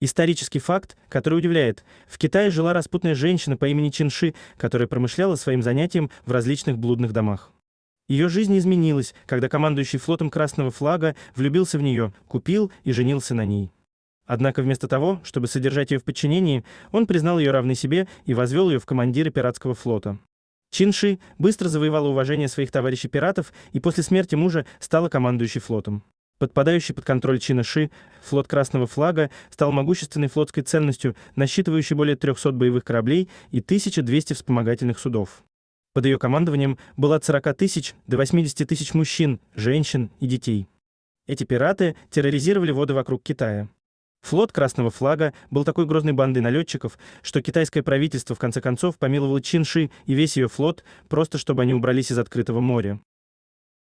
Исторический факт, который удивляет. В Китае жила распутная женщина по имени Чинши, которая промышляла своим занятием в различных блудных домах. Ее жизнь изменилась, когда командующий флотом Красного флага влюбился в нее, купил и женился на ней. Однако вместо того, чтобы содержать ее в подчинении, он признал ее равной себе и возвел ее в командиры пиратского флота. Чинши быстро завоевала уважение своих товарищей пиратов и после смерти мужа стала командующей флотом. Подпадающий под контроль чина Ши, флот Красного флага стал могущественной флотской ценностью, насчитывающей более 300 боевых кораблей и 1200 вспомогательных судов. Под ее командованием было от 40 тысяч до 80 тысяч мужчин, женщин и детей. Эти пираты терроризировали воды вокруг Китая. Флот Красного флага был такой грозной бандой налетчиков, что китайское правительство в конце концов помиловало Чинши и весь ее флот, просто чтобы они убрались из открытого моря.